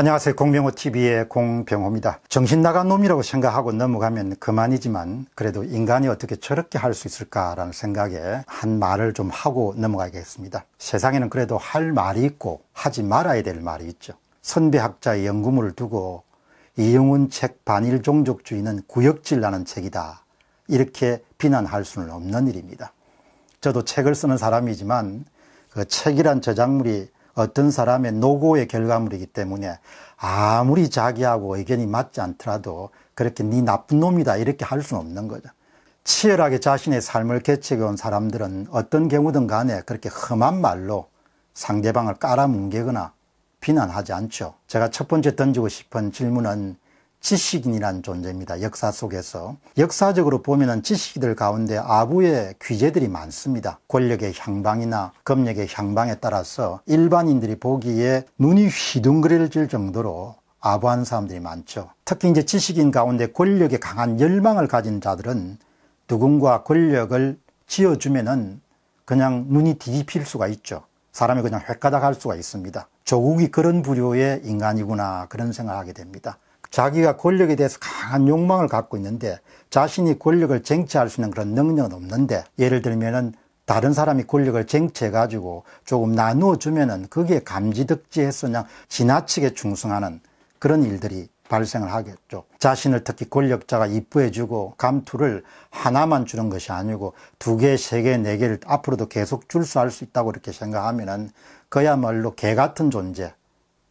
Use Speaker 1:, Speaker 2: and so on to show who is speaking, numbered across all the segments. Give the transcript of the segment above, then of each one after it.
Speaker 1: 안녕하세요. 공병호TV의 공병호입니다. 정신 나간 놈이라고 생각하고 넘어가면 그만이지만 그래도 인간이 어떻게 저렇게 할 수 있을까라는 생각에 한 말을 좀 하고 넘어가겠습니다. 세상에는 그래도 할 말이 있고 하지 말아야 될 말이 있죠. 선배학자의 연구물을 두고 이영훈 책 반일 종족주의는 구역질나는 책이다. 이렇게 비난할 수는 없는 일입니다. 저도 책을 쓰는 사람이지만 그 책이란 저작물이 어떤 사람의 노고의 결과물이기 때문에 아무리 자기하고 의견이 맞지 않더라도 그렇게 네 나쁜 놈이다 이렇게 할 수는 없는 거죠. 치열하게 자신의 삶을 개척해온 사람들은 어떤 경우든 간에 그렇게 험한 말로 상대방을 깔아뭉개거나 비난하지 않죠. 제가 첫 번째 던지고 싶은 질문은 지식인이란 존재입니다. 역사 속에서. 역사적으로 보면은 지식들 인 가운데 아부의 귀재들이 많습니다. 권력의 향방이나 검력의 향방에 따라서 일반인들이 보기에 눈이 휘둥그레질 정도로 아부한 사람들이 많죠. 특히 이제 지식인 가운데 권력에 강한 열망을 가진 자들은 누군가 권력을 지어주면은 그냥 눈이 뒤집힐 수가 있죠. 사람이 그냥 획가닥 할 수가 있습니다. 조국이 그런 부류의 인간이구나 그런 생각하게 을 됩니다. 자기가 권력에 대해서 강한 욕망을 갖고 있는데 자신이 권력을 쟁취할 수 있는 그런 능력은 없는데 예를 들면은 다른 사람이 권력을 쟁취해 가지고 조금 나누어 주면은 그게 감지덕지해서 그냥 지나치게 충성하는 그런 일들이 발생을 하겠죠. 자신을 특히 권력자가 이뻐해 주고 감투를 하나만 주는 것이 아니고 두 개, 세 개, 네 개를 앞으로도 계속 줄 수 할 수 있다고 이렇게 생각하면은 그야말로 개 같은 존재,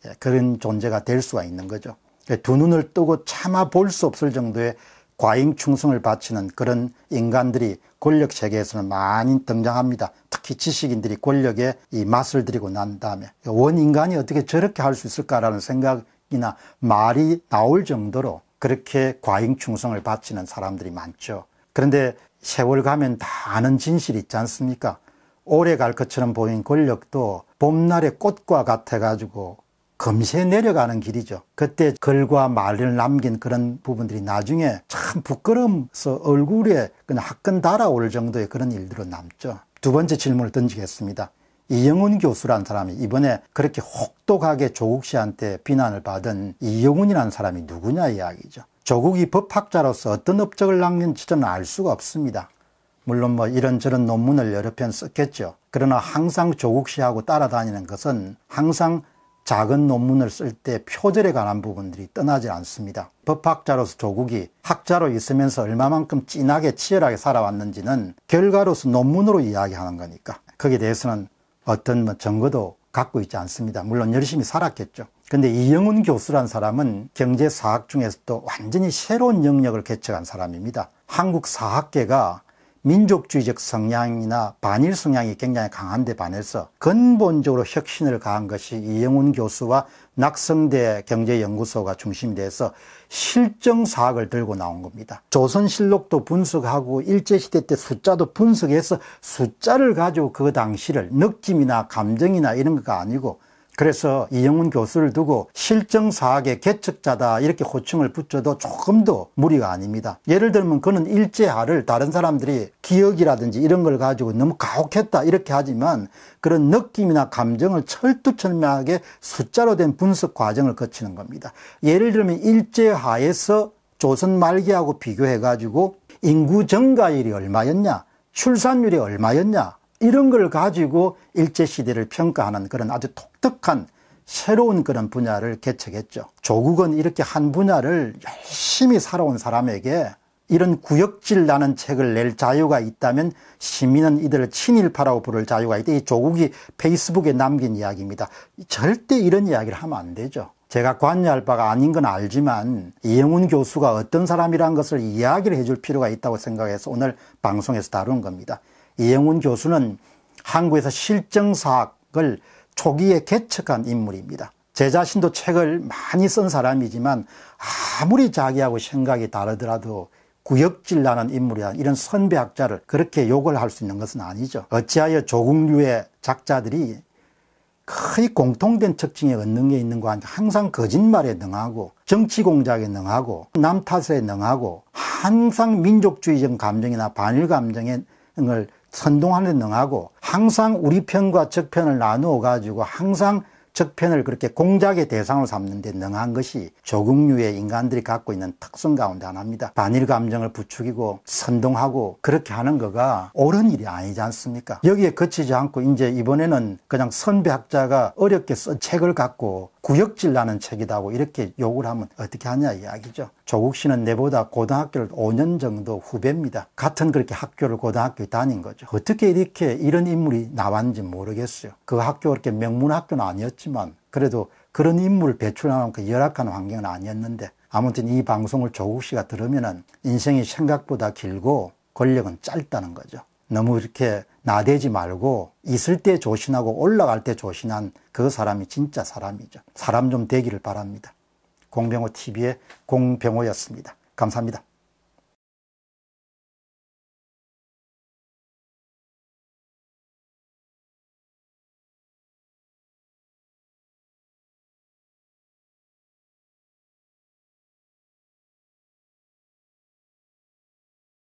Speaker 1: 예, 그런 존재가 될 수가 있는 거죠. 네, 두 눈을 뜨고 차마 볼 수 없을 정도의 과잉 충성을 바치는 그런 인간들이 권력 세계에서는 많이 등장합니다. 특히 지식인들이 권력에 이 맛을 들이고 난 다음에 원 인간이 어떻게 저렇게 할 수 있을까라는 생각이나 말이 나올 정도로 그렇게 과잉 충성을 바치는 사람들이 많죠. 그런데 세월 가면 다 아는 진실이 있지 않습니까? 오래 갈 것처럼 보인 권력도 봄날의 꽃과 같아가지고 금세 내려가는 길이죠. 그때 글과 말을 남긴 그런 부분들이 나중에 참 부끄러워서 얼굴에 그냥 학근 달아올 정도의 그런 일들로 남죠. 두 번째 질문을 던지겠습니다. 이영훈 교수라는 사람이 이번에 그렇게 혹독하게 조국 씨한테 비난을 받은 이영훈이란 사람이 누구냐 이야기죠. 조국이 법학자로서 어떤 업적을 남긴지는 저알 수가 없습니다. 물론 뭐 이런저런 논문을 여러 편 썼겠죠. 그러나 항상 조국 씨하고 따라다니는 것은 항상 작은 논문을 쓸 때 표절에 관한 부분들이 떠나지 않습니다. 법학자로서 조국이 학자로 있으면서 얼마만큼 진하게 치열하게 살아왔는지는 결과로서 논문으로 이야기하는 거니까 거기에 대해서는 어떤 뭐 증거도 갖고 있지 않습니다. 물론 열심히 살았겠죠. 근데 이영훈 교수란 사람은 경제사학 중에서도 완전히 새로운 영역을 개척한 사람입니다. 한국 사학계가 민족주의적 성향이나 반일 성향이 굉장히 강한데 반해서 근본적으로 혁신을 가한 것이 이영훈 교수와 낙성대 경제연구소가 중심이 돼서 실정사학을 들고 나온 겁니다. 조선실록도 분석하고 일제시대 때 숫자도 분석해서 숫자를 가지고 그 당시를 느낌이나 감정이나 이런 거가 아니고 그래서 이영훈 교수를 두고 실정사학의 개척자다 이렇게 호칭을 붙여도 조금도 무리가 아닙니다. 예를 들면 그는 일제하를 다른 사람들이 기억이라든지 이런 걸 가지고 너무 가혹했다 이렇게 하지만 그런 느낌이나 감정을 철두철미하게 숫자로 된 분석 과정을 거치는 겁니다. 예를 들면 일제하에서 조선 말기하고 비교해 가지고 인구 증가율이 얼마였냐 출산율이 얼마였냐 이런 걸 가지고 일제시대를 평가하는 그런 아주 독특한 새로운 그런 분야를 개척했죠. 조국은 이렇게 한 분야를 열심히 살아온 사람에게 이런 구역질 나는 책을 낼 자유가 있다면 시민은 이들을 친일파라고 부를 자유가 있다. 이 조국이 페이스북에 남긴 이야기입니다. 절대 이런 이야기를 하면 안 되죠. 제가 관여할 바가 아닌 건 알지만 이영훈 교수가 어떤 사람이라는 것을 이야기를 해줄 필요가 있다고 생각해서 오늘 방송에서 다룬 겁니다. 이영훈 교수는 한국에서 실정사학을 초기에 개척한 인물입니다. 제 자신도 책을 많이 쓴 사람이지만 아무리 자기하고 생각이 다르더라도 구역질 나는 인물이란 이런 선배학자를 그렇게 욕을 할 수 있는 것은 아니죠. 어찌하여 조국류의 작자들이 거의 공통된 특징에 얻는 게 있는 거 아니까 항상 거짓말에 능하고 정치 공작에 능하고 남 탓에 능하고 항상 민족주의적 감정이나 반일 감정을 선동하는 데 능하고 항상 우리 편과 적편을 나누어 가지고 항상 적편을 그렇게 공작의 대상으로 삼는 데 능한 것이 조국류의 인간들이 갖고 있는 특성 가운데 하나입니다. 반일 감정을 부추기고 선동하고 그렇게 하는 거가 옳은 일이 아니지 않습니까? 여기에 그치지 않고 이제 이번에는 그냥 선배학자가 어렵게 쓴 책을 갖고 구역질 나는 책이다고 이렇게 욕을 하면 어떻게 하냐 이야기죠. 조국 씨는 내보다 고등학교를 5년 정도 후배입니다. 같은 그렇게 학교를 고등학교에 다닌 거죠. 어떻게 이렇게 이런 인물이 나왔는지 모르겠어요. 그 학교 그렇게 명문 학교는 아니었지만 그래도 그런 인물을 배출하는 그 열악한 환경은 아니었는데 아무튼 이 방송을 조국 씨가 들으면은 인생이 생각보다 길고 권력은 짧다는 거죠. 너무 이렇게 나대지 말고 있을 때 조신하고 올라갈 때 조신한 그 사람이 진짜 사람이죠. 사람 좀 되기를 바랍니다. 공병호 TV의 공병호였습니다. 감사합니다.